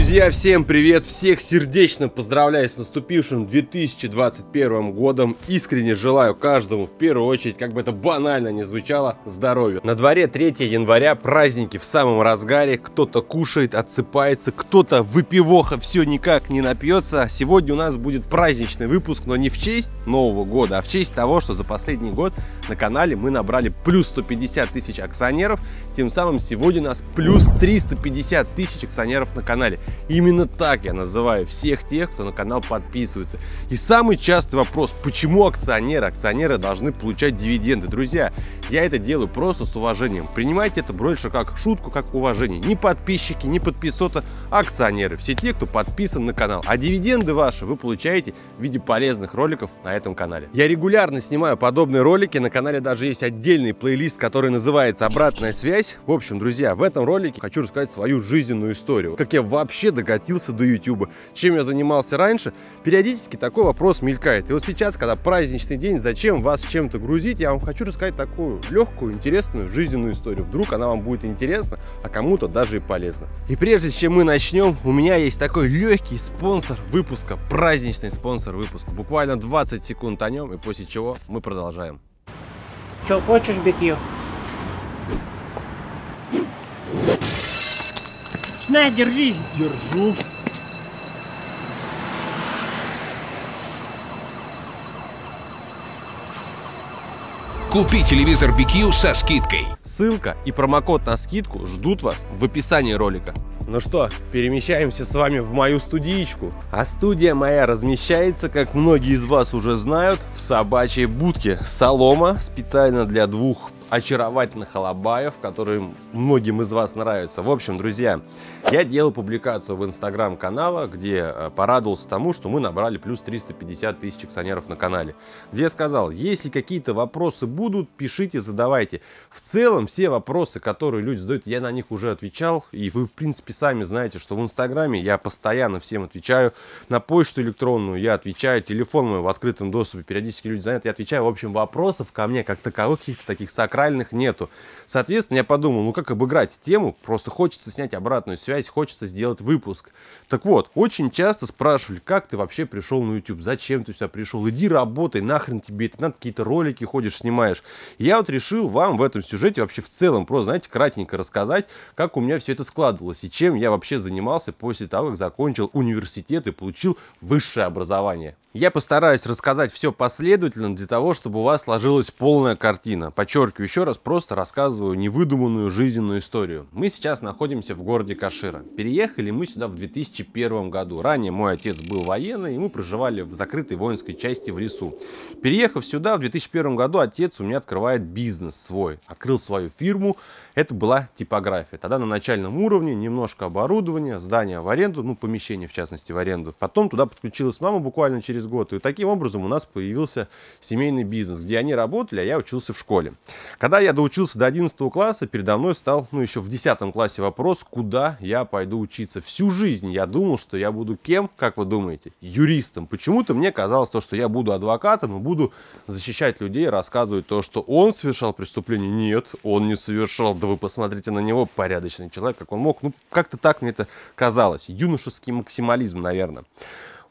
Друзья, всем привет! Всех сердечно поздравляю с наступившим 2021 годом. Искренне желаю каждому, в первую очередь, как бы это банально не звучало, здоровья. На дворе 3 января, праздники в самом разгаре. Кто-то кушает, отсыпается, кто-то выпивоха все никак не напьется. Сегодня у нас будет праздничный выпуск, но не в честь Нового года, а в честь того, что за последний год на канале мы набрали плюс 150 тысяч акционеров. Тем самым сегодня у нас плюс 350 тысяч акционеров на канале канале. Именно так я называю всех тех, кто на канал подписывается. И самый частый вопрос, почему акционеры? Акционеры должны получать дивиденды. Друзья, я это делаю просто с уважением. Принимайте это больше как шутку, как уважение. Не подписчики, не подписота, а акционеры. Все те, кто подписан на канал. А дивиденды ваши вы получаете в виде полезных роликов на этом канале. Я регулярно снимаю подобные ролики. На канале даже есть отдельный плейлист, который называется «Обратная связь». В общем, друзья, в этом ролике хочу рассказать свою жизненную историю. Как я вообще докатился до YouTube. Чем я занимался раньше. Периодически такой вопрос мелькает. И вот сейчас, когда праздничный день, зачем вас чем-то грузить, я вам хочу рассказать такую легкую, интересную, жизненную историю. Вдруг она вам будет интересна, а кому-то даже и полезна. И прежде чем мы начнем, у меня есть такой легкий спонсор выпуска, праздничный спонсор выпуска. Буквально 20 секунд о нем, и после чего мы продолжаем. Че хочешь, битье? На, держи. Держу. Купи телевизор BQ со скидкой. Ссылка и промокод на скидку ждут вас в описании ролика. Ну что, перемещаемся с вами в мою студиечку. А студия моя размещается, как многие из вас уже знают, в собачьей будке. Солома специально для двух очаровательных алабаев, которые многим из вас нравятся. В общем, друзья, я делал публикацию в инстаграм канала, где э, порадовался тому, что мы набрали плюс 350 тысяч акционеров на канале, где я сказал, если какие-то вопросы будут, пишите, задавайте. В целом, все вопросы, которые люди задают, я на них уже отвечал, и вы, в принципе, сами знаете, что в инстаграме я постоянно всем отвечаю, на почту электронную я отвечаю, телефон мой в открытом доступе, периодически люди звонят, я отвечаю, в общем, вопросов ко мне как таковых, каких-то таких сократов, сакральных нету. Соответственно, я подумал, ну как обыграть тему, просто хочется снять обратную связь, хочется сделать выпуск. Так вот, очень часто спрашивали, как ты вообще пришел на YouTube, зачем ты сюда пришел, иди работай, нахрен тебе это, надо какие-то ролики ходишь, снимаешь. Я вот решил вам в этом сюжете вообще в целом, просто, знаете, кратенько рассказать, как у меня все это складывалось и чем я вообще занимался после того, как закончил университет и получил высшее образование. Я постараюсь рассказать все последовательно для того, чтобы у вас сложилась полная картина. Подчеркиваю еще раз, просто рассказываю невыдуманную жизненную историю. Мы сейчас находимся в городе Кашира. Переехали мы сюда в 2001 году. Ранее мой отец был военный, и мы проживали в закрытой воинской части в лесу. Переехав сюда, в 2001 году отец у меня открывает бизнес свой. Открыл свою фирму. Это была типография. Тогда на начальном уровне немножко оборудования, здание в аренду, ну помещение в частности в аренду. Потом туда подключилась мама буквально через через год. И таким образом у нас появился семейный бизнес, где они работали, а я учился в школе. Когда я доучился до 11 класса, передо мной стал, ну, еще в 10 классе вопрос, куда я пойду учиться. Всю жизнь я думал, что я буду кем, как вы думаете, юристом. Почему-то мне казалось то, что я буду адвокатом и буду защищать людей, рассказывать то, что он совершал преступление. Нет, он не совершал. Да вы посмотрите на него, порядочный человек, как он мог. Ну, как-то так мне это казалось. Юношеский максимализм, наверное.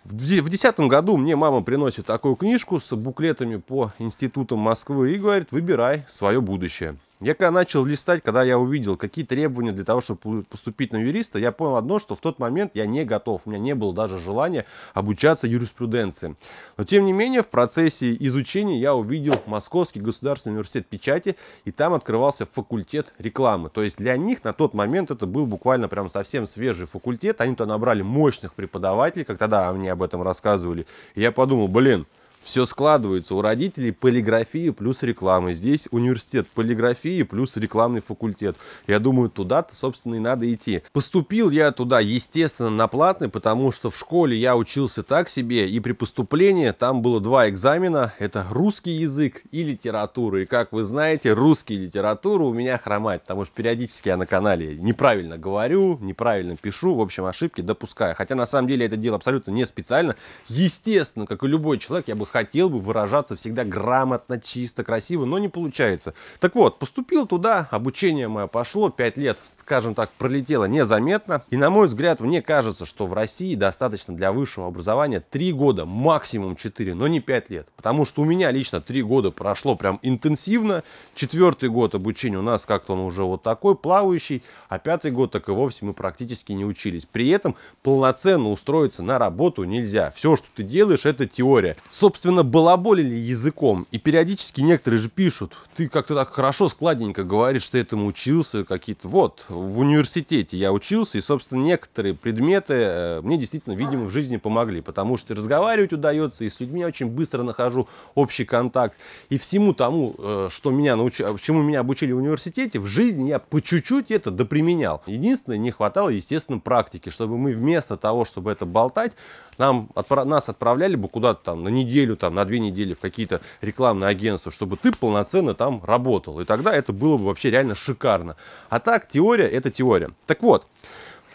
В 2010 году мне мама приносит такую книжку с буклетами по институтам Москвы и говорит, выбирай свое будущее. Я когда начал листать, когда я увидел, какие требования для того, чтобы поступить на юриста, я понял одно, что в тот момент я не готов, у меня не было даже желания обучаться юриспруденции. Но тем не менее, в процессе изучения я увидел Московский государственный университет печати, и там открывался факультет рекламы. То есть для них на тот момент это был буквально прям совсем свежий факультет, они туда набрали мощных преподавателей, как тогда мне об этом рассказывали. И я подумал, блин, все складывается. У родителей полиграфия плюс реклама. Здесь университет полиграфии плюс рекламный факультет. Я думаю, туда-то, собственно, и надо идти. Поступил я туда, естественно, на платный, потому что в школе я учился так себе, и при поступлении там было два экзамена. Это русский язык и литература. И, как вы знаете, русский и литература у меня хромает, потому что периодически я на канале неправильно говорю, неправильно пишу, в общем, ошибки допускаю. Хотя, на самом деле, это дело абсолютно не специально. Естественно, как и любой человек, я бы хотел бы выражаться всегда грамотно, чисто, красиво, но не получается. Так вот, поступил туда, обучение мое пошло, 5 лет, скажем так, пролетело незаметно. И на мой взгляд, мне кажется, что в России достаточно для высшего образования 3 года, максимум 4, но не 5 лет. Потому что у меня лично 3 года прошло прям интенсивно, четвертый год обучения у нас как-то он уже вот такой плавающий, а пятый год так и вовсе мы практически не учились. При этом полноценно устроиться на работу нельзя. Все, что ты делаешь, это теория. Собственно, собственно, балаболили языком. И периодически некоторые же пишут, ты как-то так хорошо, складненько говоришь, что этому учился, какие-то... Вот, в университете я учился, и, собственно, некоторые предметы э, мне действительно, видимо, в жизни помогли, потому что разговаривать удается, и с людьми очень быстро нахожу общий контакт. И всему тому, э, что меня науч... чему меня обучили в университете, в жизни я по чуть-чуть это доприменял. Единственное, не хватало, естественно, практики, чтобы мы вместо того, чтобы это болтать, нам, отпра- нас отправляли бы куда-то там на неделю, там, на две недели в какие-то рекламные агентства, чтобы ты полноценно там работал. И тогда это было бы вообще реально шикарно. А так, теория – это теория. Так вот,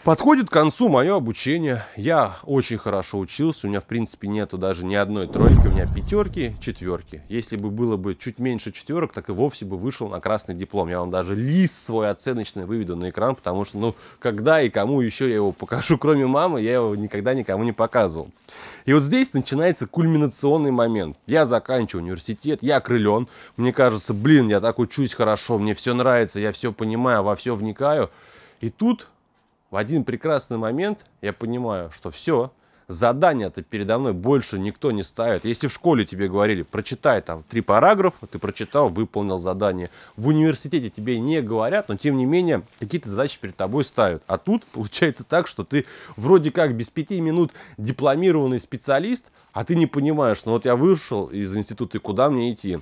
Подходит к концу мое обучение. Я очень хорошо учился. У меня, в принципе, нету даже ни одной тройки. У меня пятерки, четверки. Если бы было бы чуть меньше четверок, так и вовсе бы вышел на красный диплом. Я вам даже лист свой оценочный выведу на экран, потому что, ну, когда и кому еще я его покажу, кроме мамы, я его никогда никому не показывал. И вот здесь начинается кульминационный момент. Я заканчиваю университет, я крылен. Мне кажется, блин, я так учусь хорошо, мне все нравится, я все понимаю, во все вникаю. И тут в один прекрасный момент я понимаю, что все, задание-то передо мной больше никто не ставит. Если в школе тебе говорили, прочитай там три параграфа, ты прочитал, выполнил задание. В университете тебе не говорят, но тем не менее какие-то задачи перед тобой ставят. А тут получается так, что ты вроде как без пяти минут дипломированный специалист, а ты не понимаешь, ну вот я вышел из института и куда мне идти?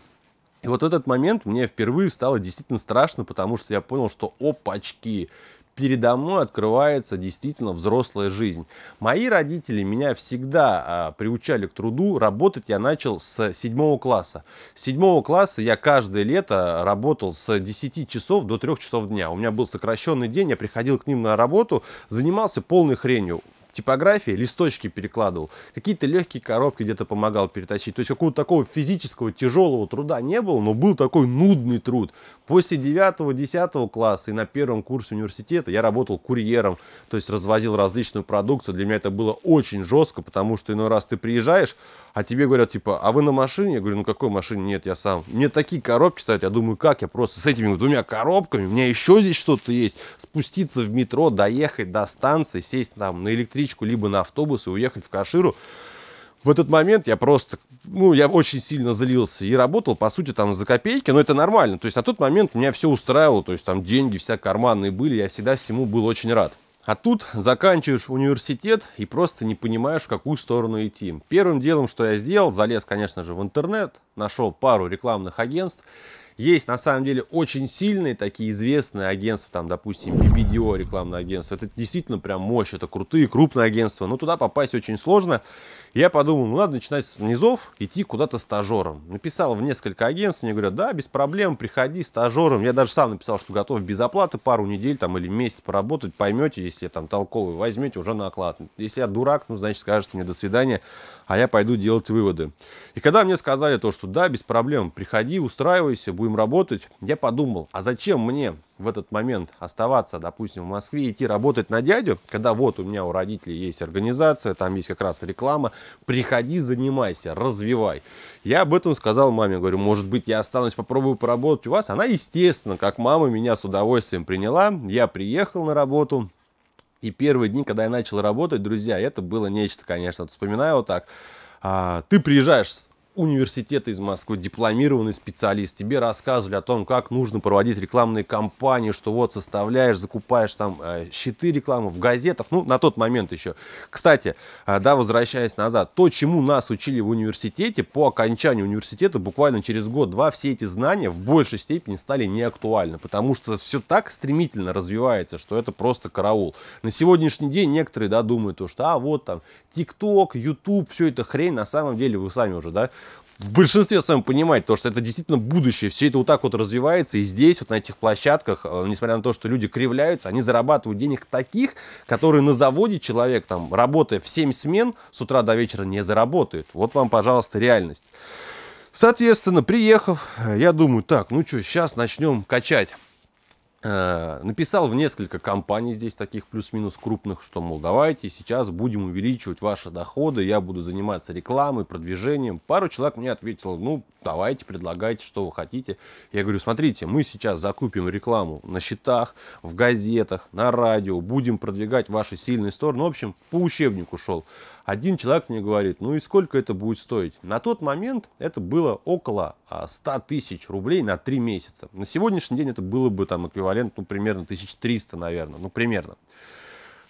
И вот этот момент мне впервые стало действительно страшно, потому что я понял, что опачки, передо мной открывается действительно взрослая жизнь. Мои родители меня всегда а, приучали к труду. Работать я начал с седьмого класса. С седьмого класса я каждое лето работал с 10 часов до 3 часов дня. У меня был сокращенный день, я приходил к ним на работу, занимался полной хренью типографии, листочки перекладывал, какие-то легкие коробки где-то помогал перетащить. То есть какого-то такого физического тяжелого труда не было, но был такой нудный труд. После 9-10 класса и на первом курсе университета я работал курьером, то есть развозил различную продукцию. Для меня это было очень жестко, потому что иной раз ты приезжаешь, а тебе говорят, типа, а вы на машине? Я говорю, ну какой машине? Нет, я сам. Мне такие коробки ставят, я думаю, как я просто с этими двумя коробками, у меня еще здесь что-то есть. Спуститься в метро, доехать до станции, сесть там на электричество электричку, либо на автобус и уехать в Каширу. В этот момент я просто, ну, я очень сильно залился и работал, по сути, там, за копейки, но это нормально. То есть на тот момент меня все устраивало, то есть там деньги вся карманные были, я всегда всему был очень рад. А тут заканчиваешь университет и просто не понимаешь, в какую сторону идти. Первым делом, что я сделал, залез, конечно же, в интернет, нашел пару рекламных агентств есть на самом деле очень сильные такие известные агентства, там, допустим, BBDO рекламное агентство. Это действительно прям мощь, это крутые, крупные агентства, но туда попасть очень сложно. Я подумал, ну надо начинать с низов, идти куда-то стажером. Написал в несколько агентств, мне говорят, да, без проблем, приходи стажером. Я даже сам написал, что готов без оплаты пару недель там или месяц поработать, поймете, если я там толковый, возьмете уже на оклад. Если я дурак, ну значит скажете мне до свидания, а я пойду делать выводы. И когда мне сказали то, что да, без проблем, приходи, устраивайся, будем работать, я подумал, а зачем мне в этот момент оставаться, допустим, в Москве, идти работать на дядю, когда вот у меня у родителей есть организация, там есть как раз реклама, приходи, занимайся, развивай. Я об этом сказал маме, говорю, может быть, я останусь, попробую поработать у вас. Она, естественно, как мама, меня с удовольствием приняла. Я приехал на работу, и первые дни, когда я начал работать, друзья, это было нечто, конечно. вспоминаю вот так. А, ты приезжаешь университета из Москвы, дипломированный специалист, тебе рассказывали о том, как нужно проводить рекламные кампании, что вот составляешь, закупаешь там э, щиты рекламы в газетах, ну, на тот момент еще. Кстати, э, да, возвращаясь назад, то, чему нас учили в университете, по окончанию университета буквально через год-два все эти знания в большей степени стали неактуальны, потому что все так стремительно развивается, что это просто караул. На сегодняшний день некоторые, да, думают, что, а, вот там, ТикТок, Ютуб, все это хрень, на самом деле, вы сами уже, да, в большинстве своем понимать, то, что это действительно будущее, все это вот так вот развивается, и здесь вот на этих площадках, э, несмотря на то, что люди кривляются, они зарабатывают денег таких, которые на заводе человек, там, работая в 7 смен, с утра до вечера не заработает. Вот вам, пожалуйста, реальность. Соответственно, приехав, э, я думаю, так, ну что, сейчас начнем качать. Э, написал в несколько компаний здесь таких плюс-минус крупных, что, мол, давайте сейчас будем увеличивать ваши доходы, я буду заниматься рекламой, продвижением. Пару человек мне ответил, ну, давайте, предлагайте, что вы хотите. Я говорю, смотрите, мы сейчас закупим рекламу на счетах, в газетах, на радио, будем продвигать ваши сильные стороны. В общем, по учебнику шел один человек мне говорит, ну и сколько это будет стоить? На тот момент это было около 100 а, тысяч рублей на 3 месяца. На сегодняшний день это было бы там эквивалент, ну, примерно 1300, наверное, ну, примерно.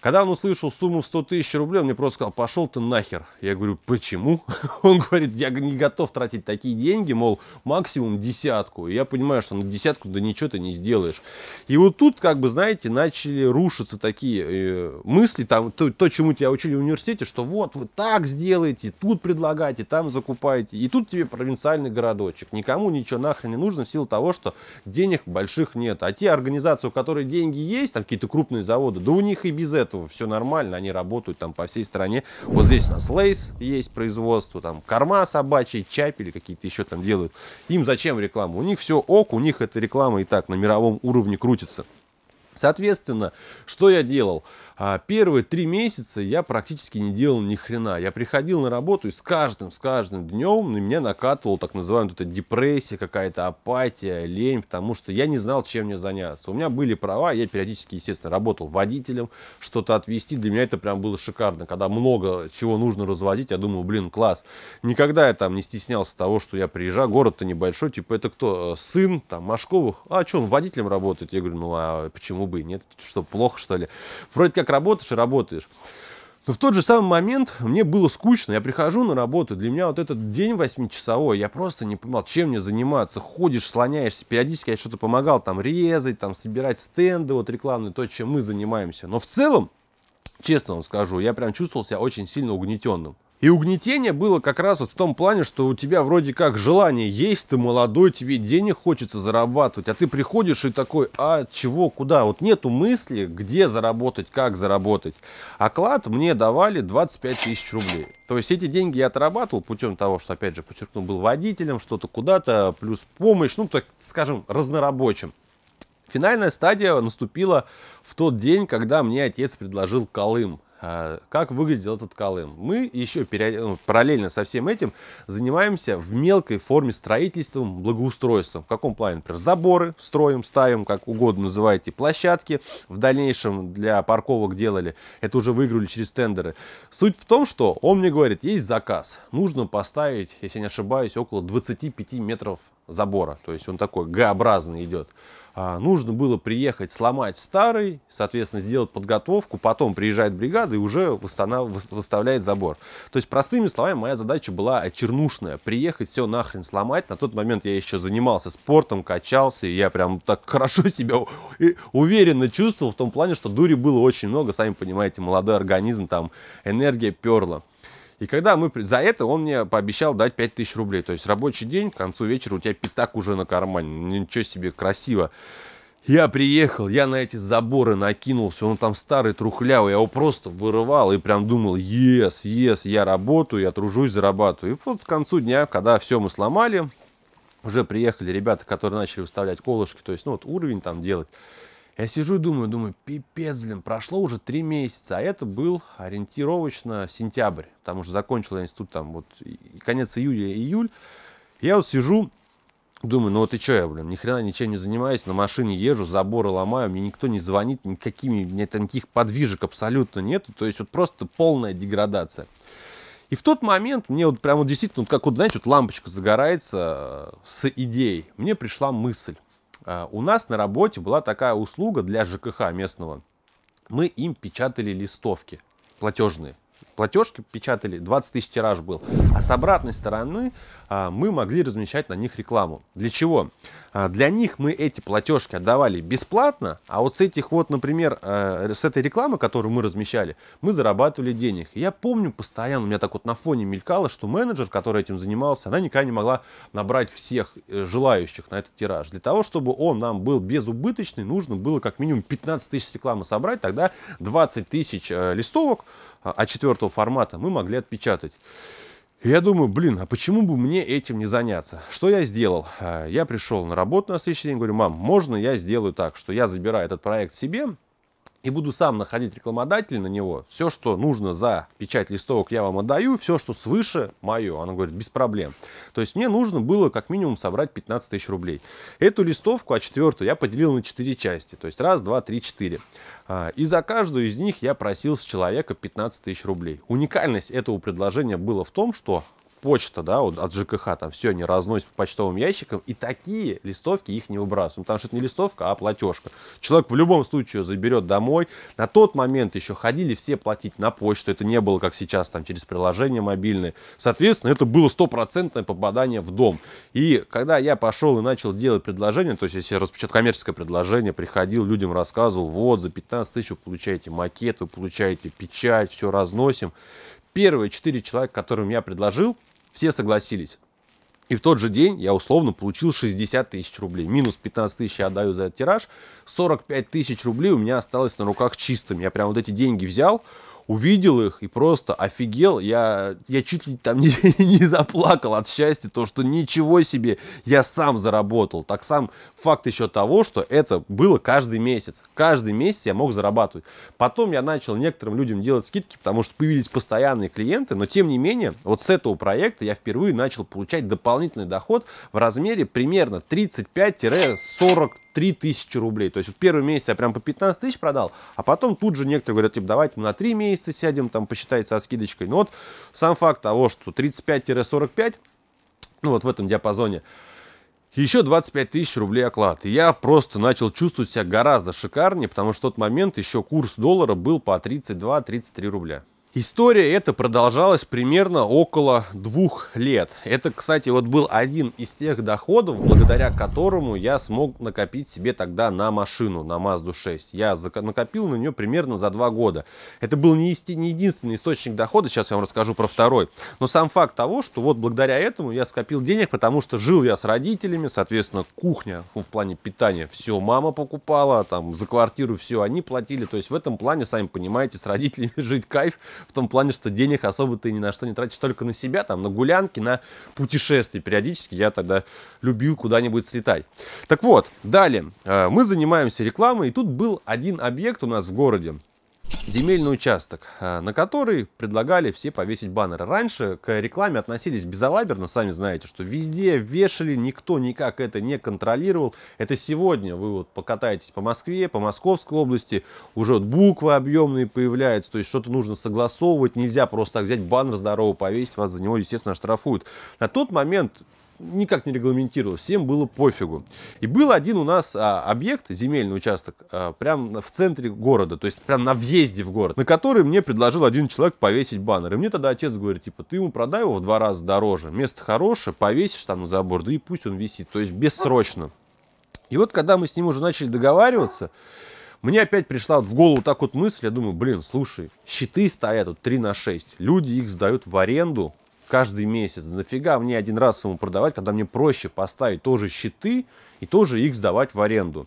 Когда он услышал сумму в 100 тысяч рублей, он мне просто сказал, пошел ты нахер. Я говорю, почему? Он говорит, я не готов тратить такие деньги, мол, максимум десятку. И я понимаю, что на десятку да ничего ты не сделаешь. И вот тут, как бы, знаете, начали рушиться такие э, мысли, там, то, то, чему тебя учили в университете, что вот вы так сделаете, тут предлагаете, там закупаете. И тут тебе провинциальный городочек. Никому ничего нахрен не нужно в силу того, что денег больших нет. А те организации, у которых деньги есть, там какие-то крупные заводы, да у них и без этого что все нормально, они работают там по всей стране. Вот здесь у нас Лейс есть производство, там корма собачьи, чапели какие-то еще там делают. Им зачем реклама? У них все ок, у них эта реклама и так на мировом уровне крутится. Соответственно, что я делал? А первые три месяца я практически не делал ни хрена. Я приходил на работу и с каждым, с каждым днем на меня накатывала так называемая депрессия, какая-то апатия, лень, потому что я не знал, чем мне заняться. У меня были права, я периодически, естественно, работал водителем, что-то отвезти. Для меня это прям было шикарно, когда много чего нужно развозить. Я думаю, блин, класс. Никогда я там не стеснялся того, что я приезжаю, город-то небольшой, типа это кто, э, сын там Машковых? А что, он водителем работает? Я говорю, ну а почему бы и нет? Что, плохо что ли? Вроде как как работаешь и работаешь. Но в тот же самый момент мне было скучно, я прихожу на работу, для меня вот этот день восьмичасовой, я просто не понимал, чем мне заниматься, ходишь, слоняешься, периодически я что-то помогал там резать, там собирать стенды вот рекламные, то, чем мы занимаемся. Но в целом, честно вам скажу, я прям чувствовал себя очень сильно угнетенным. И угнетение было как раз вот в том плане, что у тебя вроде как желание есть, ты молодой, тебе денег хочется зарабатывать, а ты приходишь и такой, а чего, куда? Вот нету мысли, где заработать, как заработать. Оклад мне давали 25 тысяч рублей. То есть эти деньги я отрабатывал путем того, что, опять же, подчеркну, был водителем, что-то куда-то, плюс помощь, ну, так скажем, разнорабочим. Финальная стадия наступила в тот день, когда мне отец предложил Колым. А, как выглядел этот Колым. Мы еще ну, параллельно со всем этим занимаемся в мелкой форме строительством, благоустройством. В каком плане? Например, заборы строим, ставим, как угодно называете площадки. В дальнейшем для парковок делали. Это уже выиграли через тендеры. Суть в том, что он мне говорит, есть заказ. Нужно поставить, если не ошибаюсь, около 25 метров забора. То есть он такой Г-образный идет. А, нужно было приехать, сломать старый, соответственно, сделать подготовку, потом приезжает бригада и уже выставляет забор. То есть, простыми словами, моя задача была чернушная, приехать, все нахрен сломать. На тот момент я еще занимался спортом, качался, и я прям так хорошо себя уверенно чувствовал в том плане, что дури было очень много, сами понимаете, молодой организм, там энергия перла. И когда мы за это он мне пообещал дать 5000 рублей. То есть рабочий день, к концу вечера у тебя пятак уже на кармане. Ничего себе, красиво. Я приехал, я на эти заборы накинулся, он там старый, трухлявый, я его просто вырывал и прям думал, ес, ес, я работаю, я тружусь, зарабатываю. И вот к концу дня, когда все мы сломали, уже приехали ребята, которые начали выставлять колышки, то есть, ну, вот уровень там делать. Я сижу и думаю, думаю, пипец, блин, прошло уже три месяца, а это был ориентировочно сентябрь, потому что закончил я институт там вот конец июля, июль. Я вот сижу, думаю, ну вот и что я, блин, ни хрена ничем не занимаюсь, на машине езжу, заборы ломаю, мне никто не звонит, никакими, нет там никаких подвижек абсолютно нету, то есть вот просто полная деградация. И в тот момент мне вот прям вот действительно, вот как вот, знаете, вот лампочка загорается э, с идеей, мне пришла мысль. А, у нас на работе была такая услуга для ЖКХ местного. Мы им печатали листовки платежные платежки печатали, 20 тысяч тираж был. А с обратной стороны а, мы могли размещать на них рекламу. Для чего? А, для них мы эти платежки отдавали бесплатно, а вот с этих вот, например, а, с этой рекламы, которую мы размещали, мы зарабатывали денег. я помню постоянно, у меня так вот на фоне мелькало, что менеджер, который этим занимался, она никогда не могла набрать всех э, желающих на этот тираж. Для того, чтобы он нам был безубыточный, нужно было как минимум 15 тысяч рекламы собрать, тогда 20 тысяч э, листовок а четвертого формата мы могли отпечатать я думаю, блин, а почему бы мне этим не заняться? Что я сделал? А, я пришел на работу на следующий день, говорю, мам, можно я сделаю так, что я забираю этот проект себе, и буду сам находить рекламодателей на него. Все, что нужно за печать листовок, я вам отдаю. Все, что свыше, мое. Она говорит, без проблем. То есть мне нужно было как минимум собрать 15 тысяч рублей. Эту листовку, а четвертую, я поделил на 4 части. То есть раз, два, три, четыре. А, и за каждую из них я просил с человека 15 тысяч рублей. Уникальность этого предложения была в том, что почта, да, вот от ЖКХ, там все они разносят по почтовым ящикам, и такие листовки их не выбрасывают, ну, потому что это не листовка, а платежка. Человек в любом случае заберет домой. На тот момент еще ходили все платить на почту, это не было, как сейчас, там, через приложение мобильное. Соответственно, это было стопроцентное попадание в дом. И когда я пошел и начал делать предложение, то есть если распечатать коммерческое предложение, приходил, людям рассказывал, вот, за 15 тысяч вы получаете макет, вы получаете печать, все разносим. Первые четыре человека, которым я предложил, все согласились. И в тот же день я условно получил 60 тысяч рублей. Минус 15 тысяч я отдаю за этот тираж. 45 тысяч рублей у меня осталось на руках чистым. Я прям вот эти деньги взял, увидел их и просто офигел. Я, я чуть ли там не, не заплакал от счастья, то, что ничего себе, я сам заработал. Так сам факт еще того, что это было каждый месяц. Каждый месяц я мог зарабатывать. Потом я начал некоторым людям делать скидки, потому что появились постоянные клиенты, но тем не менее, вот с этого проекта я впервые начал получать дополнительный доход в размере примерно 35-40 3000 рублей. То есть в первый месяц я прям по 15 тысяч продал, а потом тут же некоторые говорят, типа, давайте на 3 месяца сядем, там, посчитается со скидочкой. Но вот сам факт того, что 35-45, ну вот в этом диапазоне, еще 25 тысяч рублей оклад. И я просто начал чувствовать себя гораздо шикарнее, потому что в тот момент еще курс доллара был по 32-33 рубля. История эта продолжалась примерно около двух лет. Это, кстати, вот был один из тех доходов, благодаря которому я смог накопить себе тогда на машину, на Mazda 6. Я накопил на нее примерно за два года. Это был не, не единственный источник дохода, сейчас я вам расскажу про второй. Но сам факт того, что вот благодаря этому я скопил денег, потому что жил я с родителями, соответственно, кухня ну, в плане питания все мама покупала, там за квартиру все они платили. То есть в этом плане, сами понимаете, с родителями жить кайф в том плане, что денег особо ты ни на что не тратишь, только на себя, там, на гулянки, на путешествия. Периодически я тогда любил куда-нибудь слетать. Так вот, далее, э, мы занимаемся рекламой, и тут был один объект у нас в городе, земельный участок, э, на который предлагали все повесить баннеры. Раньше к рекламе относились безалаберно, сами знаете, что везде вешали, никто никак это не контролировал. Это сегодня вы вот покатаетесь по Москве, по Московской области, уже вот буквы объемные появляются, то есть что-то нужно согласовывать, нельзя просто так взять баннер здорово повесить, вас за него, естественно, штрафуют На тот момент никак не регламентировалось, всем было пофигу. И был один у нас а, объект, земельный участок, а, прям в центре города, то есть прям на въезде в город, на который мне предложил один человек повесить баннер. И мне тогда отец говорит, типа, ты ему продай его в два раза дороже, место хорошее, повесишь там на забор, да и пусть он висит, то есть бессрочно. И вот когда мы с ним уже начали договариваться, мне опять пришла в голову так вот мысль, я думаю, блин, слушай, щиты стоят вот 3 на 6, люди их сдают в аренду, каждый месяц. Нафига мне один раз ему продавать, когда мне проще поставить тоже щиты и тоже их сдавать в аренду.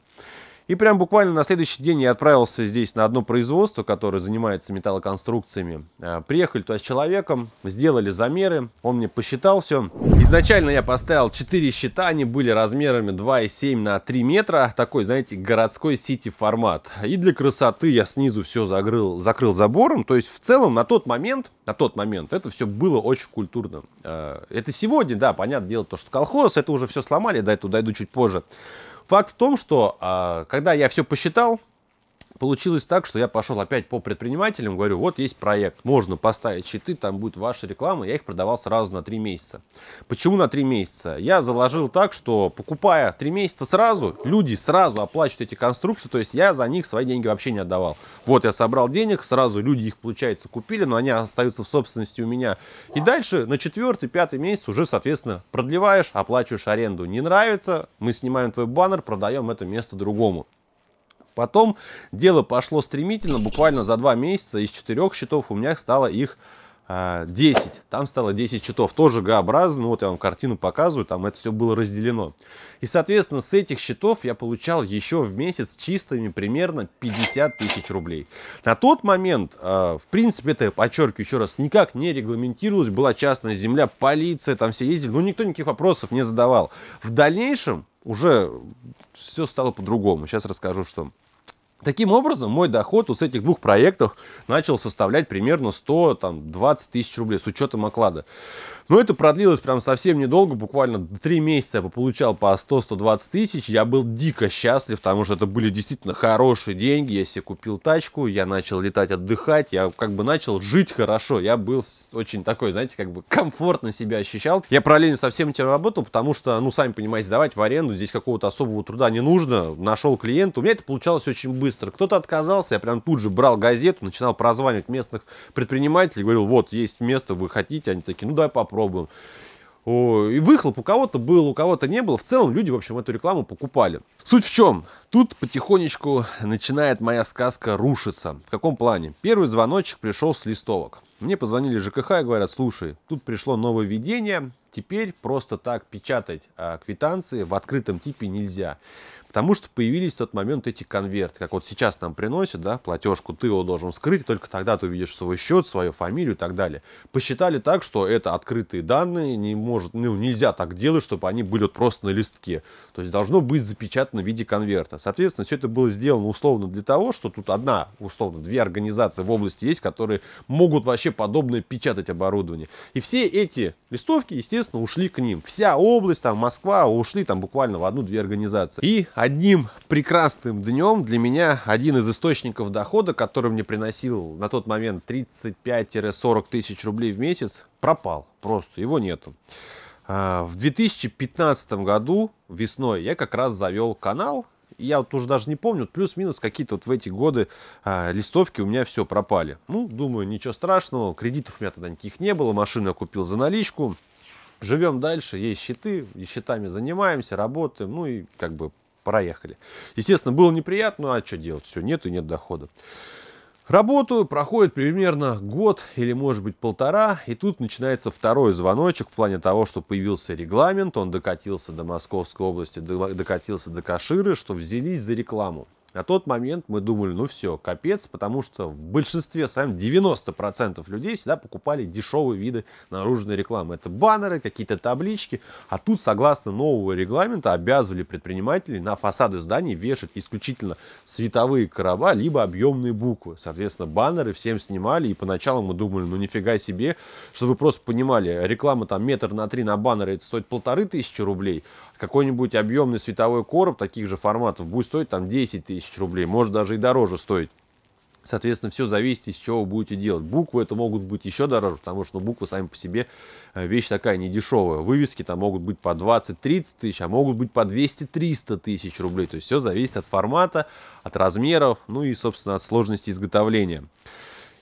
И прям буквально на следующий день я отправился здесь на одно производство, которое занимается металлоконструкциями. А, приехали туда с человеком, сделали замеры, он мне посчитал все. Изначально я поставил 4 щита, они были размерами 2,7 на 3 метра. Такой, знаете, городской сити формат. И для красоты я снизу все закрыл, закрыл забором. То есть в целом на тот момент, на тот момент это все было очень культурно. А, это сегодня, да, понятное дело, то, что колхоз, это уже все сломали, до этого дойду чуть позже. Факт в том, что а, когда я все посчитал, Получилось так, что я пошел опять по предпринимателям, говорю, вот есть проект, можно поставить щиты, там будет ваша реклама, я их продавал сразу на 3 месяца. Почему на 3 месяца? Я заложил так, что покупая 3 месяца сразу, люди сразу оплачивают эти конструкции, то есть я за них свои деньги вообще не отдавал. Вот я собрал денег, сразу люди их, получается, купили, но они остаются в собственности у меня. И дальше на 4 пятый месяц уже, соответственно, продлеваешь, оплачиваешь аренду. Не нравится, мы снимаем твой баннер, продаем это место другому. Потом дело пошло стремительно, буквально за два месяца из четырех счетов у меня стало их 10. А, там стало 10 счетов, тоже Г-образно, ну, вот я вам картину показываю, там это все было разделено. И, соответственно, с этих счетов я получал еще в месяц чистыми примерно 50 тысяч рублей. На тот момент, а, в принципе, это, подчеркиваю еще раз, никак не регламентировалось, была частная земля, полиция, там все ездили, ну никто никаких вопросов не задавал. В дальнейшем уже все стало по-другому, сейчас расскажу, что... Таким образом, мой доход вот с этих двух проектов начал составлять примерно 100-20 тысяч рублей с учетом оклада. Но это продлилось прям совсем недолго, буквально 3 месяца я получал по 100-120 тысяч. Я был дико счастлив, потому что это были действительно хорошие деньги. Я себе купил тачку, я начал летать, отдыхать, я как бы начал жить хорошо. Я был очень такой, знаете, как бы комфортно себя ощущал. Я параллельно со всем этим работал, потому что, ну, сами понимаете, сдавать в аренду здесь какого-то особого труда не нужно. Нашел клиента, у меня это получалось очень быстро. Кто-то отказался, я прям тут же брал газету, начинал прозванивать местных предпринимателей, говорил, вот, есть место, вы хотите? Они такие, ну, давай попробуем пробуем. и выхлоп у кого-то был, у кого-то не было. В целом люди, в общем, эту рекламу покупали. Суть в чем? Тут потихонечку начинает моя сказка рушиться. В каком плане? Первый звоночек пришел с листовок. Мне позвонили ЖКХ и говорят, слушай, тут пришло новое нововведение, теперь просто так печатать а, квитанции в открытом типе нельзя. Потому что появились в тот момент эти конверты, как вот сейчас нам приносят, да, платежку, ты его должен скрыть, только тогда ты увидишь свой счет, свою фамилию и так далее. Посчитали так, что это открытые данные, не может, ну, нельзя так делать, чтобы они были вот просто на листке. То есть должно быть запечатано в виде конверта. Соответственно, все это было сделано условно для того, что тут одна, условно, две организации в области есть, которые могут вообще подобное печатать оборудование. И все эти листовки, естественно, ушли к ним. Вся область, там, Москва, ушли там буквально в одну-две организации. И одним прекрасным днем для меня один из источников дохода, который мне приносил на тот момент 35-40 тысяч рублей в месяц, пропал просто, его нету. А, в 2015 году весной я как раз завел канал, я вот уже даже не помню, плюс-минус какие-то вот в эти годы э, листовки у меня все пропали. Ну, думаю, ничего страшного, кредитов у меня тогда никаких не было, машину я купил за наличку. Живем дальше, есть счеты, счетами занимаемся, работаем, ну и как бы проехали. Естественно, было неприятно, ну а что делать, все, нет и нет дохода. Работаю, проходит примерно год или может быть полтора, и тут начинается второй звоночек в плане того, что появился регламент, он докатился до Московской области, докатился до Каширы, что взялись за рекламу. На тот момент мы думали, ну все, капец, потому что в большинстве своем 90% людей всегда покупали дешевые виды наружной рекламы. Это баннеры, какие-то таблички. А тут, согласно нового регламента, обязывали предпринимателей на фасады зданий вешать исключительно световые короба, либо объемные буквы. Соответственно, баннеры всем снимали, и поначалу мы думали, ну нифига себе, чтобы вы просто понимали, реклама там метр на три на баннеры, это стоит полторы тысячи рублей, а какой-нибудь объемный световой короб таких же форматов будет стоить там 10 тысяч тысяч рублей, может даже и дороже стоить. Соответственно, все зависит, из чего вы будете делать. Буквы это могут быть еще дороже, потому что ну, буквы сами по себе э, вещь такая недешевая. Вывески там могут быть по 20-30 тысяч, а могут быть по 200-300 тысяч рублей. То есть все зависит от формата, от размеров, ну и, собственно, от сложности изготовления.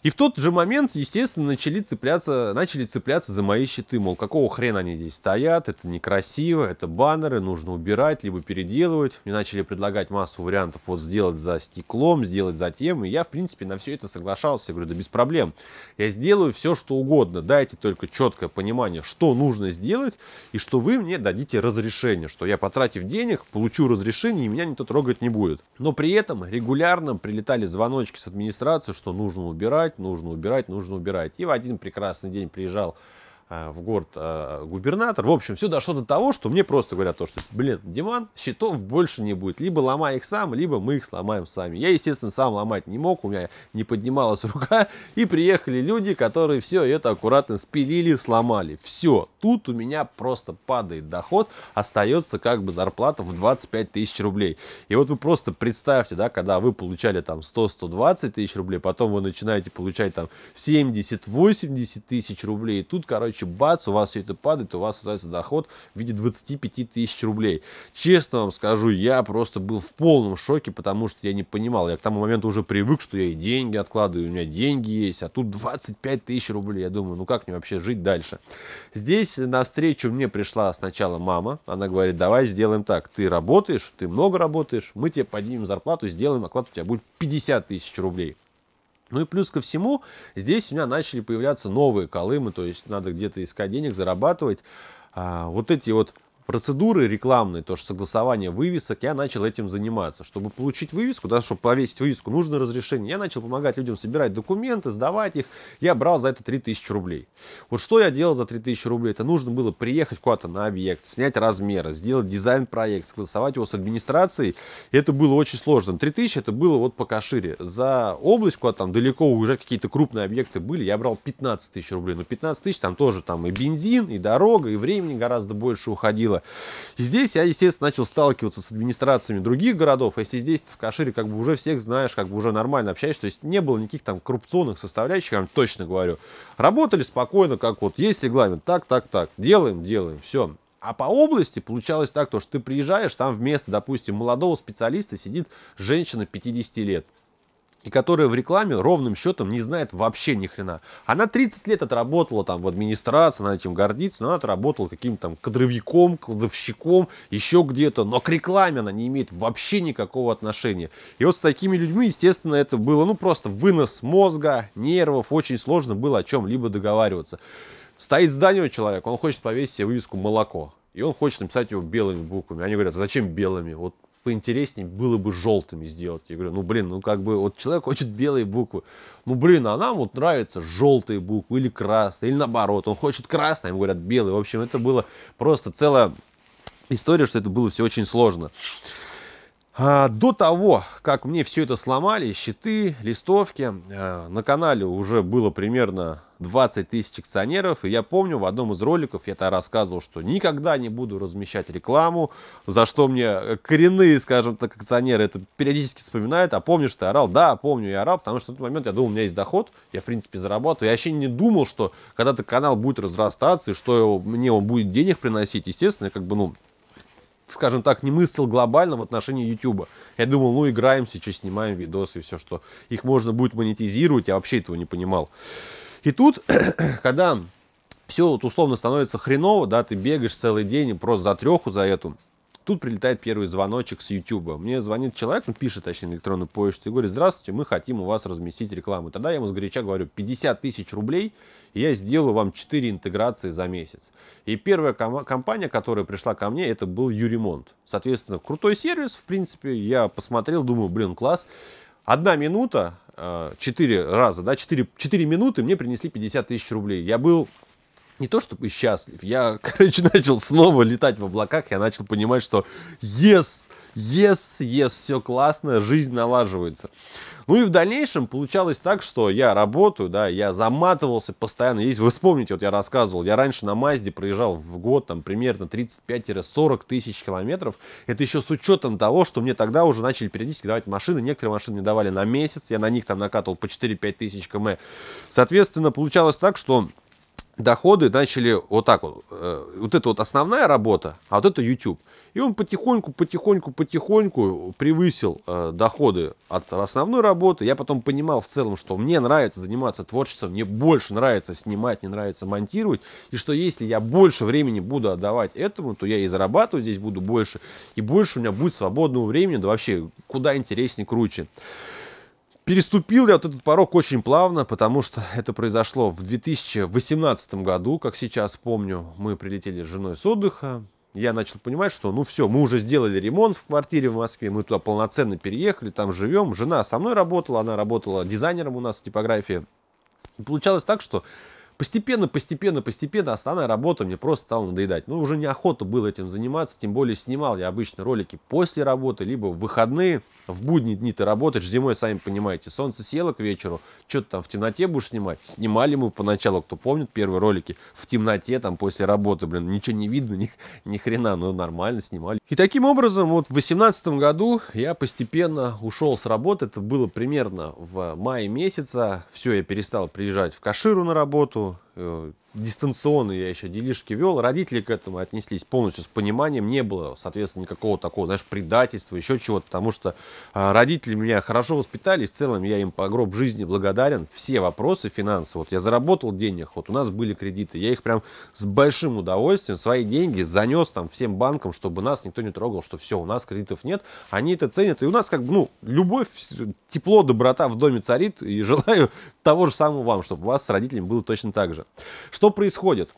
И в тот же момент, естественно, начали цепляться, начали цепляться за мои щиты, мол, какого хрена они здесь стоят, это некрасиво, это баннеры, нужно убирать, либо переделывать. Мне начали предлагать массу вариантов, вот сделать за стеклом, сделать за тем, и я, в принципе, на все это соглашался, я говорю, да без проблем, я сделаю все, что угодно, дайте только четкое понимание, что нужно сделать, и что вы мне дадите разрешение, что я, потратив денег, получу разрешение, и меня никто трогать не будет. Но при этом регулярно прилетали звоночки с администрации, что нужно убирать, убирать, нужно убирать, нужно убирать. И в один прекрасный день приезжал Э, в город э, губернатор. В общем, все дошло до того, что мне просто говорят то, что, блин, Диман, счетов больше не будет. Либо ломай их сам, либо мы их сломаем сами. Я, естественно, сам ломать не мог, у меня не поднималась рука. И приехали люди, которые все это аккуратно спилили, сломали. Все, тут у меня просто падает доход, остается как бы зарплата в 25 тысяч рублей. И вот вы просто представьте, да, когда вы получали там 100-120 тысяч рублей, потом вы начинаете получать там 70-80 тысяч рублей. И тут, короче, короче, бац, у вас все это падает, у вас остается доход в виде 25 тысяч рублей. Честно вам скажу, я просто был в полном шоке, потому что я не понимал. Я к тому моменту уже привык, что я и деньги откладываю, у меня деньги есть, а тут 25 тысяч рублей. Я думаю, ну как мне вообще жить дальше? Здесь навстречу мне пришла сначала мама. Она говорит, давай сделаем так. Ты работаешь, ты много работаешь, мы тебе поднимем зарплату, сделаем оклад, у тебя будет 50 тысяч рублей. Ну и плюс ко всему, здесь у меня начали появляться новые колымы, то есть надо где-то искать денег, зарабатывать. А, вот эти вот процедуры рекламные, тоже согласование вывесок, я начал этим заниматься. Чтобы получить вывеску, да, чтобы повесить вывеску, нужно разрешение. Я начал помогать людям собирать документы, сдавать их. Я брал за это 3000 рублей. Вот что я делал за 3000 рублей? Это нужно было приехать куда-то на объект, снять размеры, сделать дизайн-проект, согласовать его с администрацией. И это было очень сложно. 3000 это было вот по кашире. За область куда там далеко уже какие-то крупные объекты были, я брал 15 тысяч рублей. Но 15 тысяч там тоже там и бензин, и дорога, и времени гораздо больше уходило происходило. И здесь я, естественно, начал сталкиваться с администрациями других городов, а если здесь в Кашире как бы уже всех знаешь, как бы уже нормально общаешься, то есть не было никаких там коррупционных составляющих, я вам точно говорю. Работали спокойно, как вот есть регламент, так, так, так, делаем, делаем, все. А по области получалось так, то, что ты приезжаешь, там вместо, допустим, молодого специалиста сидит женщина 50 лет и которая в рекламе ровным счетом не знает вообще ни хрена. Она 30 лет отработала там в администрации, она этим гордится, но она отработала каким-то там кадровиком, кладовщиком, еще где-то, но к рекламе она не имеет вообще никакого отношения. И вот с такими людьми, естественно, это было, ну, просто вынос мозга, нервов, очень сложно было о чем-либо договариваться. Стоит здание у человека, он хочет повесить себе вывеску «молоко». И он хочет написать его белыми буквами. Они говорят, зачем белыми? Вот поинтереснее было бы желтыми сделать. Я говорю, ну, блин, ну, как бы, вот человек хочет белые буквы. Ну, блин, а нам вот нравятся желтые буквы или красные, или наоборот. Он хочет красные, ему говорят белые. В общем, это было просто целая история, что это было все очень сложно. А, до того, как мне все это сломали, щиты, листовки, а, на канале уже было примерно 20 тысяч акционеров. И я помню, в одном из роликов я тогда рассказывал, что никогда не буду размещать рекламу, за что мне коренные, скажем так, акционеры это периодически вспоминают. А помнишь, ты орал? Да, помню, я орал, потому что в тот момент я думал, у меня есть доход, я, в принципе, зарабатываю. Я вообще не думал, что когда-то канал будет разрастаться, и что мне он будет денег приносить. Естественно, как бы, ну, скажем так, не мыслил глобально в отношении YouTube. Я думал, ну, играемся, сейчас, снимаем видосы, и все, что их можно будет монетизировать, я вообще этого не понимал. И тут, когда все вот условно становится хреново, да, ты бегаешь целый день просто за треху за эту, тут прилетает первый звоночек с YouTube. Мне звонит человек, он пишет, точнее, на электронную почту, и говорит, здравствуйте, мы хотим у вас разместить рекламу. тогда я ему с горяча говорю, 50 тысяч рублей, и я сделаю вам 4 интеграции за месяц. И первая ком- компания, которая пришла ко мне, это был Юремонт. Соответственно, крутой сервис, в принципе, я посмотрел, думаю, блин, класс. Одна минута, 4 э, раза, да, 4, 4 минуты мне принесли 50 тысяч рублей. Я был не то чтобы счастлив, я, короче, начал снова летать в облаках, я начал понимать, что yes, yes, yes, все классно, жизнь налаживается. Ну и в дальнейшем получалось так, что я работаю, да, я заматывался постоянно. Если вы вспомните, вот я рассказывал, я раньше на Мазде проезжал в год там примерно 35-40 тысяч километров. Это еще с учетом того, что мне тогда уже начали периодически давать машины. Некоторые машины мне давали на месяц, я на них там накатывал по 4-5 тысяч км. Соответственно, получалось так, что доходы начали вот так вот. Э, вот это вот основная работа, а вот это YouTube. И он потихоньку, потихоньку, потихоньку превысил э, доходы от основной работы. Я потом понимал в целом, что мне нравится заниматься творчеством, мне больше нравится снимать, мне нравится монтировать. И что если я больше времени буду отдавать этому, то я и зарабатывать здесь буду больше. И больше у меня будет свободного времени, да вообще куда интереснее, круче. Переступил я вот этот порог очень плавно, потому что это произошло в 2018 году, как сейчас помню, мы прилетели с женой с отдыха. Я начал понимать, что ну все, мы уже сделали ремонт в квартире в Москве, мы туда полноценно переехали, там живем. Жена со мной работала, она работала дизайнером у нас в типографии. И получалось так, что Постепенно, постепенно, постепенно основная работа мне просто стала надоедать. Ну, уже неохота было этим заниматься, тем более снимал я обычно ролики после работы, либо в выходные, в будние дни ты работаешь, зимой, сами понимаете, солнце село к вечеру, что-то там в темноте будешь снимать. Снимали мы поначалу, кто помнит, первые ролики в темноте, там после работы, блин, ничего не видно, ни, ни хрена, но нормально снимали. И таким образом, вот в 2018 году я постепенно ушел с работы, это было примерно в мае месяца, все, я перестал приезжать в Каширу на работу, 또 어, дистанционно я еще делишки вел, родители к этому отнеслись полностью с пониманием, не было, соответственно, никакого такого, знаешь, предательства, еще чего-то, потому что а, родители меня хорошо воспитали, в целом я им по гроб жизни благодарен, все вопросы финансовые, вот я заработал денег, вот у нас были кредиты, я их прям с большим удовольствием, свои деньги занес там всем банкам, чтобы нас никто не трогал, что все, у нас кредитов нет, они это ценят, и у нас как бы, ну, любовь, тепло, доброта в доме царит, и желаю того же самого вам, чтобы у вас с родителями было точно так же. Что что происходит?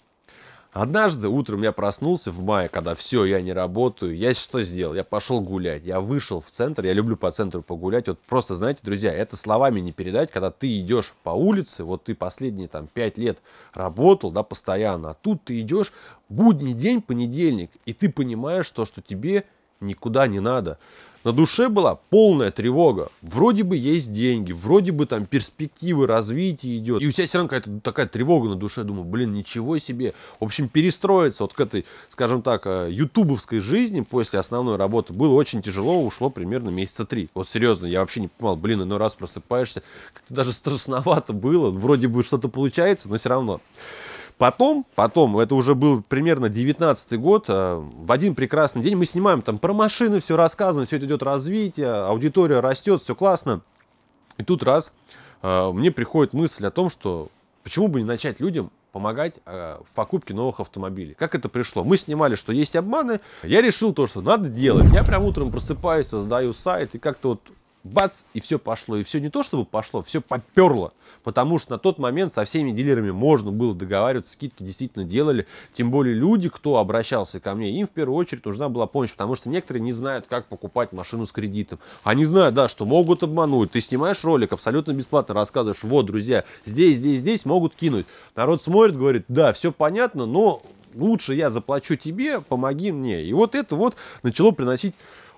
Однажды утром я проснулся в мае, когда все, я не работаю. Я что сделал? Я пошел гулять. Я вышел в центр. Я люблю по центру погулять. Вот просто, знаете, друзья, это словами не передать, когда ты идешь по улице, вот ты последние там пять лет работал, да, постоянно, а тут ты идешь будний день, понедельник, и ты понимаешь то, что тебе никуда не надо. На душе была полная тревога. Вроде бы есть деньги, вроде бы там перспективы развития идет. И у тебя все равно какая-то такая тревога на душе. Думаю, блин, ничего себе. В общем, перестроиться вот к этой, скажем так, э, ютубовской жизни после основной работы было очень тяжело. Ушло примерно месяца три. Вот серьезно, я вообще не понимал, блин, иной раз просыпаешься. Как-то даже страшновато было. Вроде бы что-то получается, но все равно. Потом, потом, это уже был примерно 19 год, э, в один прекрасный день мы снимаем там про машины, все рассказано, все это идет развитие, аудитория растет, все классно. И тут раз э, мне приходит мысль о том, что почему бы не начать людям помогать э, в покупке новых автомобилей. Как это пришло? Мы снимали, что есть обманы. Я решил то, что надо делать. Я прям утром просыпаюсь, создаю сайт и как-то вот бац, и все пошло. И все не то, чтобы пошло, все поперло. Потому что на тот момент со всеми дилерами можно было договариваться, скидки действительно делали. Тем более люди, кто обращался ко мне, им в первую очередь нужна была помощь, потому что некоторые не знают, как покупать машину с кредитом. Они знают, да, что могут обмануть. Ты снимаешь ролик абсолютно бесплатно, рассказываешь, вот, друзья, здесь, здесь, здесь могут кинуть. Народ смотрит, говорит, да, все понятно, но лучше я заплачу тебе, помоги мне. И вот это вот начало приносить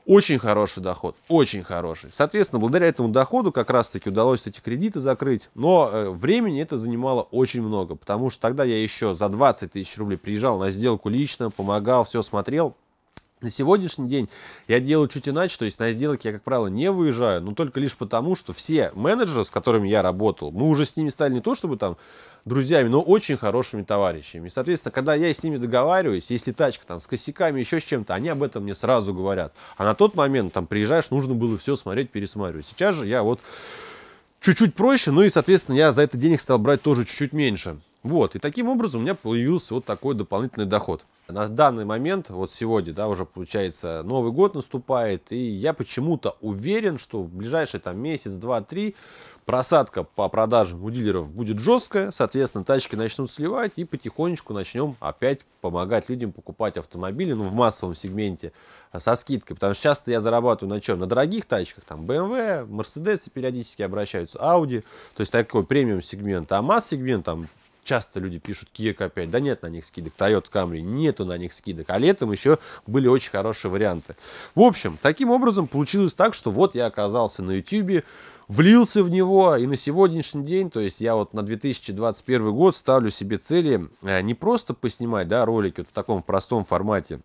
очень хороший доход, очень хороший. Соответственно, благодаря этому доходу как раз-таки удалось эти кредиты закрыть. Но э, времени это занимало очень много, потому что тогда я еще за 20 тысяч рублей приезжал на сделку лично, помогал, все смотрел. На сегодняшний день я делаю чуть иначе, то есть на сделки я, как правило, не выезжаю, но только лишь потому, что все менеджеры, с которыми я работал, мы уже с ними стали не то чтобы там друзьями, но очень хорошими товарищами. И, соответственно, когда я с ними договариваюсь, если тачка там с косяками, еще с чем-то, они об этом мне сразу говорят. А на тот момент там приезжаешь, нужно было все смотреть, пересматривать. Сейчас же я вот чуть-чуть проще, ну и, соответственно, я за это денег стал брать тоже чуть-чуть меньше. Вот, и таким образом у меня появился вот такой дополнительный доход на данный момент, вот сегодня, да, уже получается Новый год наступает, и я почему-то уверен, что в ближайший там месяц, два, три просадка по продажам у дилеров будет жесткая, соответственно, тачки начнут сливать, и потихонечку начнем опять помогать людям покупать автомобили, ну, в массовом сегменте, э, со скидкой, потому что часто я зарабатываю на чем? На дорогих тачках, там, BMW, Mercedes эм периодически обращаются, Audi, то есть такой премиум сегмент, а масс сегмент, там, часто люди пишут Kia K5, да нет на них скидок, Toyota Camry, нету на них скидок, а летом еще были очень хорошие варианты. В общем, таким образом получилось так, что вот я оказался на YouTube, влился в него, и на сегодняшний день, то есть я вот на 2021 год ставлю себе цели э, не просто поснимать да, ролики вот в таком простом формате,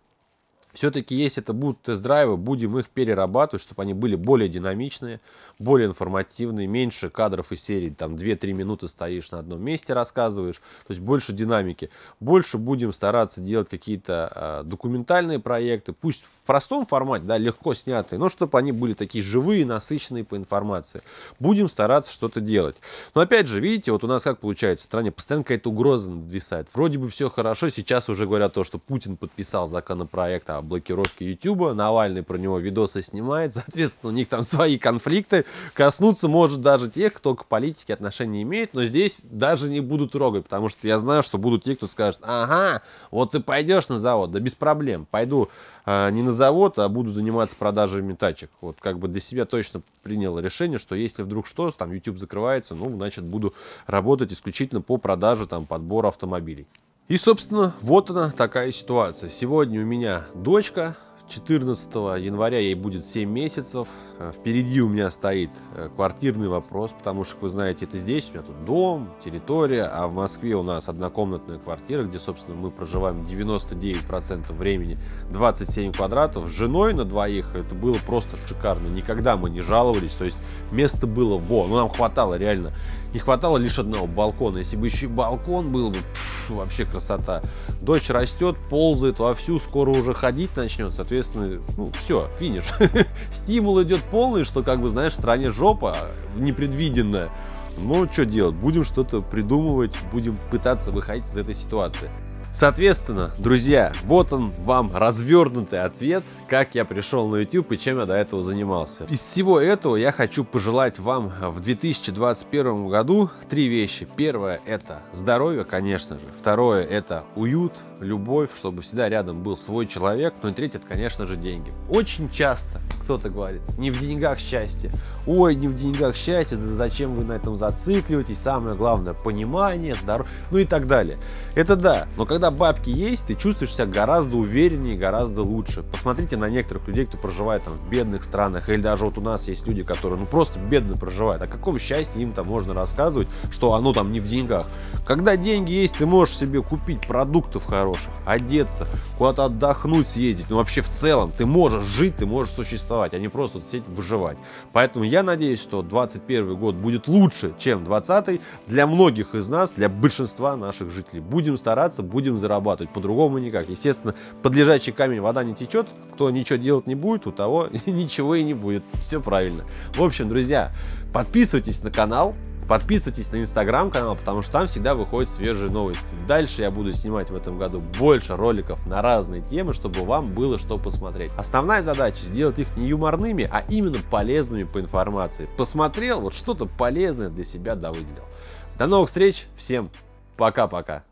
все-таки если это будут тест-драйвы, будем их перерабатывать, чтобы они были более динамичные, более информативные, меньше кадров и серий, там 2-3 минуты стоишь на одном месте, рассказываешь, то есть больше динамики. Больше будем стараться делать какие-то э, документальные проекты, пусть в простом формате, да, легко снятые, но чтобы они были такие живые, насыщенные по информации. Будем стараться что-то делать. Но опять же, видите, вот у нас как получается, в стране постоянно какая-то угроза надвисает. Вроде бы все хорошо, сейчас уже говорят то, что Путин подписал законопроект об блокировки Ютуба, Навальный про него видосы снимает, соответственно, у них там свои конфликты, коснуться может даже тех, кто к политике отношения имеет, но здесь даже не будут трогать, потому что я знаю, что будут те, кто скажет, ага, вот ты пойдешь на завод, да без проблем, пойду а, не на завод, а буду заниматься продажами тачек. Вот как бы для себя точно принял решение, что если вдруг что, там YouTube закрывается, ну, значит, буду работать исключительно по продаже, там, подбору автомобилей. И, собственно, вот она такая ситуация. Сегодня у меня дочка, 14 января ей будет 7 месяцев. Э, впереди у меня стоит э, квартирный вопрос, потому что, вы знаете, это здесь, у меня тут дом, территория, а в Москве у нас однокомнатная квартира, где, собственно, мы проживаем 99% времени, 27 квадратов. С женой на двоих это было просто шикарно, никогда мы не жаловались, то есть место было во, ну нам хватало реально не хватало лишь одного балкона. Если бы еще и балкон был бы, пфф, вообще красота. Дочь растет, ползает вовсю, скоро уже ходить начнет, соответственно, ну все, финиш. Стимул идет полный, что как бы, знаешь, в стране жопа непредвиденная. Ну, что делать? Будем что-то придумывать, будем пытаться выходить из этой ситуации. Соответственно, друзья, вот он вам развернутый ответ, как я пришел на YouTube и чем я до этого занимался. Из всего этого я хочу пожелать вам в 2021 году три вещи. Первое это здоровье, конечно же. Второе это уют, любовь, чтобы всегда рядом был свой человек. Ну и третье, это, конечно же, деньги. Очень часто кто-то говорит, не в деньгах счастье. Ой, не в деньгах счастье, да зачем вы на этом зацикливаетесь? Самое главное, понимание, здоровье, ну и так далее. Это да, но когда бабки есть, ты чувствуешь себя гораздо увереннее, гораздо лучше. Посмотрите на некоторых людей, кто проживает там в бедных странах, или даже вот у нас есть люди, которые ну просто бедно проживают. О каком счастье им там можно рассказывать, что оно там не в деньгах? Когда деньги есть, ты можешь себе купить продуктов хороших, хороших, одеться, куда-то отдохнуть, съездить. Ну, вообще в целом, ты можешь жить, ты можешь существовать, а не просто сеть выживать. Поэтому я надеюсь, что 2021 год будет лучше, чем 2020 для многих из нас, для большинства наших жителей. Будем стараться, будем зарабатывать. По-другому никак. Естественно, под лежачий камень вода не течет. Кто ничего делать не будет, у того ничего и не будет. Все правильно. В общем, друзья, Подписывайтесь на канал, подписывайтесь на инстаграм-канал, потому что там всегда выходят свежие новости. Дальше я буду снимать в этом году больше роликов на разные темы, чтобы вам было что посмотреть. Основная задача сделать их не юморными, а именно полезными по информации. Посмотрел, вот что-то полезное для себя да выделил. До новых встреч, всем пока-пока.